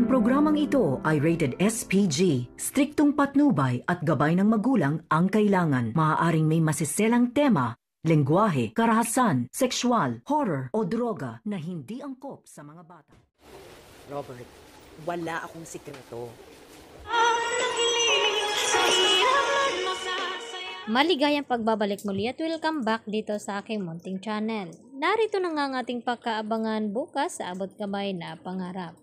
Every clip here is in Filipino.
Ang programang ito ay rated SPG. Striktong patnubay at gabay ng magulang ang kailangan. Maaaring may masiselang tema, lengguwahe, karahasan, sexual, horror o droga na hindi angkop sa mga bata. Robert, wala akong sikreto. Maligayang pagbabalik muli at welcome back dito sa aking Monting channel. Narito na nga ang ating pagkaabangan bukas sa abot kamay na pangarap.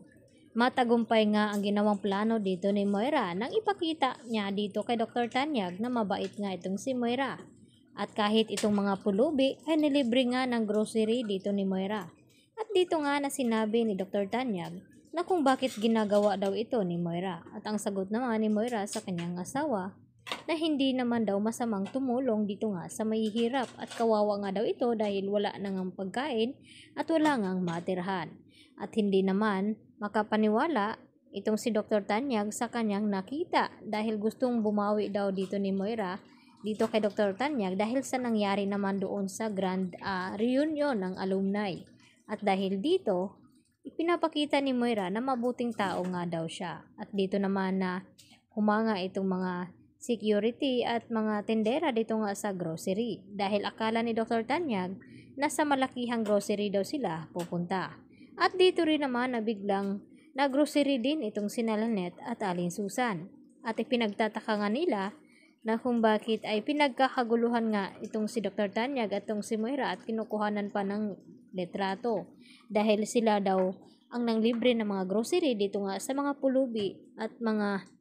Matagumpay nga ang ginawang plano dito ni Moira nang ipakita niya dito kay Dr. Tanyag na mabait nga itong si Moira. At kahit itong mga pulubi ay nilibre nga ng grocery dito ni Moira. At dito nga na sinabi ni Dr. Tanyag na kung bakit ginagawa daw ito ni Moira. At ang sagot naman ni Moira sa kanyang asawa na hindi naman daw masamang tumulong dito nga sa mahihirap at kawawa nga daw ito dahil wala nang ngang pagkain at wala ngang matirhan. At hindi naman makapaniwala itong si Dr. Tanyag sa kanyang nakita dahil gustong bumawi daw dito ni Moira dito kay Dr. Tanyag dahil sa nangyari naman doon sa grand uh, reunion ng alumni. At dahil dito, ipinapakita ni Moira na mabuting tao nga daw siya. At dito naman na humanga itong mga security at mga tindera dito nga sa grocery dahil akala ni Dr. Tanyag na sa malakihang grocery daw sila pupunta. At dito rin naman na biglang na grocery din itong sinalanet at Aling Susan. At ipinagtataka nga nila na kung bakit ay pinagkakaguluhan nga itong si Dr. Tanyag at itong si Moira at kinukuhanan pa ng letrato dahil sila daw ang nanglibre ng mga grocery dito nga sa mga pulubi at mga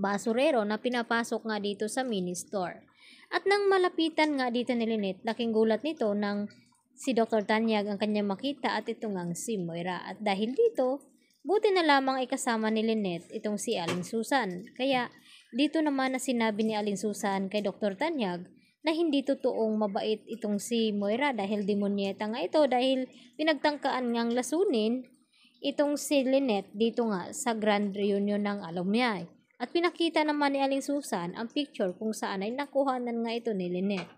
basurero na pinapasok nga dito sa mini store. At nang malapitan nga dito ni Lynette, laking gulat nito nang si Dr. Tanyag ang kanyang makita at ito ngang si Moira. At dahil dito, buti na lamang ikasama ni Lynette itong si Alin Susan. Kaya dito naman na sinabi ni Alin Susan kay Dr. Tanyag na hindi totoong mabait itong si Moira dahil demonyeta nga ito dahil pinagtangkaan ngang lasunin itong si Lynette dito nga sa grand reunion ng Alumni. At pinakita naman ni Aling Susan ang picture kung saan ay nakuhanan nga ito ni Lynette.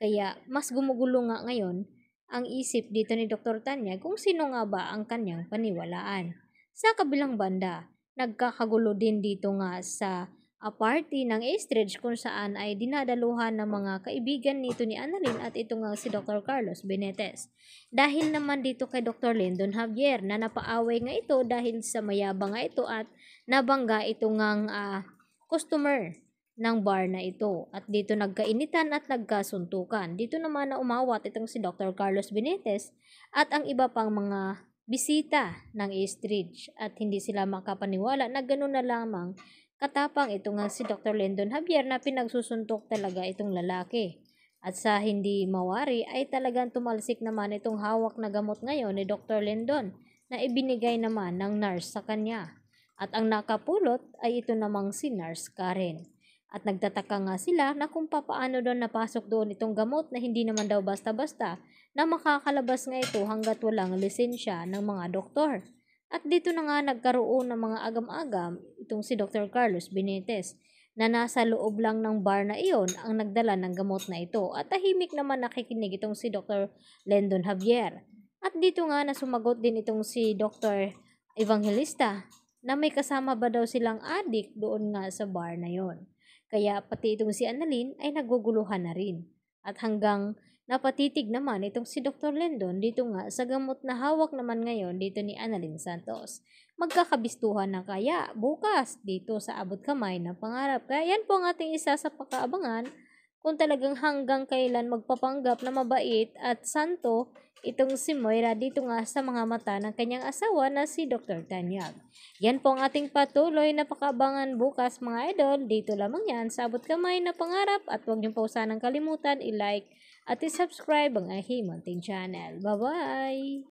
Kaya mas gumugulo nga ngayon ang isip dito ni Dr. Tanya kung sino nga ba ang kanyang paniwalaan. Sa kabilang banda, nagkakagulo din dito nga sa a party ng Estridge kung saan ay dinadaluhan ng mga kaibigan nito ni Annalyn at ito nga si Dr. Carlos Benetes. Dahil naman dito kay Dr. Lyndon Javier na napaaway nga ito dahil sa mayabang nga ito at nabangga ito ngang uh, customer ng bar na ito. At dito nagkainitan at nagkasuntukan. Dito naman na umawat itong si Dr. Carlos Benetes at ang iba pang mga bisita ng Estridge at hindi sila makapaniwala na ganoon na lamang Katapang ito nga si Dr. Lyndon Javier na pinagsusuntok talaga itong lalaki. At sa hindi mawari ay talagang tumalsik naman itong hawak na gamot ngayon ni Dr. Lyndon na ibinigay naman ng nurse sa kanya. At ang nakapulot ay ito namang si Nurse Karen. At nagtataka nga sila na kung papaano doon napasok doon itong gamot na hindi naman daw basta-basta na makakalabas nga ito hanggat walang lisensya ng mga doktor. At dito na nga nagkaroon ng mga agam-agam itong si Dr. Carlos Benitez na nasa loob lang ng bar na iyon ang nagdala ng gamot na ito at tahimik naman nakikinig itong si Dr. Lendon Javier. At dito nga na sumagot din itong si Dr. Evangelista na may kasama ba daw silang adik doon nga sa bar na iyon. Kaya pati itong si Annalyn ay naguguluhan na rin. At hanggang Napatitig naman itong si Dr. Lendon dito nga sa gamot na hawak naman ngayon dito ni Annalyn Santos. Magkakabistuhan na kaya bukas dito sa abot kamay ng pangarap. Kaya yan po ang ating isa sa pakaabangan kung talagang hanggang kailan magpapanggap na mabait at santo itong si Moira dito nga sa mga mata ng kanyang asawa na si Dr. Tanyag. Yan po ang ating patuloy na pakaabangan bukas mga idol. Dito lamang yan sa abot kamay na pangarap at huwag niyo niyong pausanang kalimutan i-like at subscribe ang aking munting channel. Bye-bye!